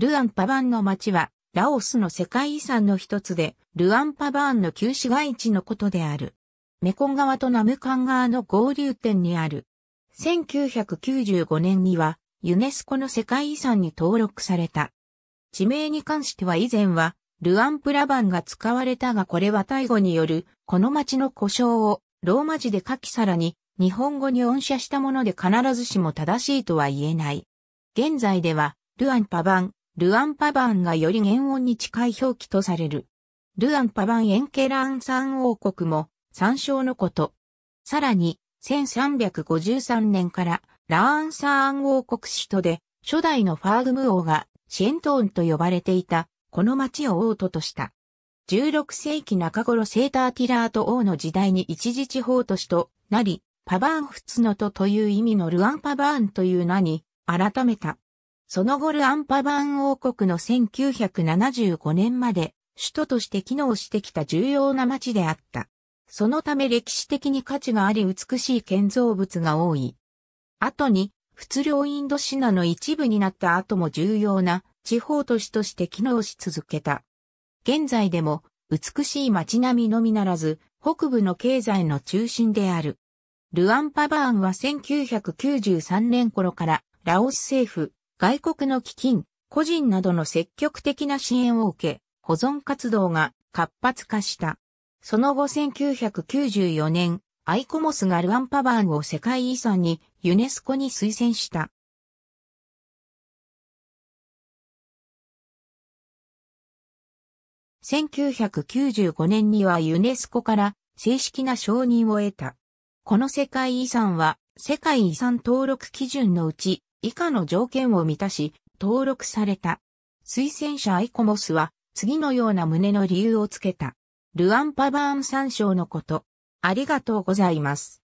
ルアンパバンの町は、ラオスの世界遺産の一つで、ルアンパバーンの旧市街地のことである。メコン川とナムカン川の合流点にある。1995年には、ユネスコの世界遺産に登録された。地名に関しては以前は、ルアンプラバンが使われたがこれはタイ語による、この町の故障を、ローマ字で書きさらに、日本語に音写したもので必ずしも正しいとは言えない。現在では、ルアンパバン、ルアンパバンがより原音に近い表記とされる。ルアンパバンエンケランン王国も参照のこと。さらに、1353年からラーンサーン王国首都で初代のファーグム王がシェントーンと呼ばれていたこの町を王都とした。16世紀中頃セーターティラート王の時代に一時地方都市となり、パバーンフツノトという意味のルアンパバーンという名に改めた。その後ルアンパバーン王国の1975年まで首都として機能してきた重要な町であった。そのため歴史的に価値があり美しい建造物が多い。後に、仏領インドシナの一部になった後も重要な地方都市として機能し続けた。現在でも美しい街並みのみならず、北部の経済の中心である。ルアンパバーンは1993年頃からラオス政府、外国の基金、個人などの積極的な支援を受け、保存活動が活発化した。その後1994年、アイコモスがルアンパバーンを世界遺産にユネスコに推薦した。1995年にはユネスコから正式な承認を得た。この世界遺産は世界遺産登録基準のうち以下の条件を満たし、登録された。推薦者アイコモスは、次のような旨の理由をつけた。ルアンパバーン参照のこと。ありがとうございます。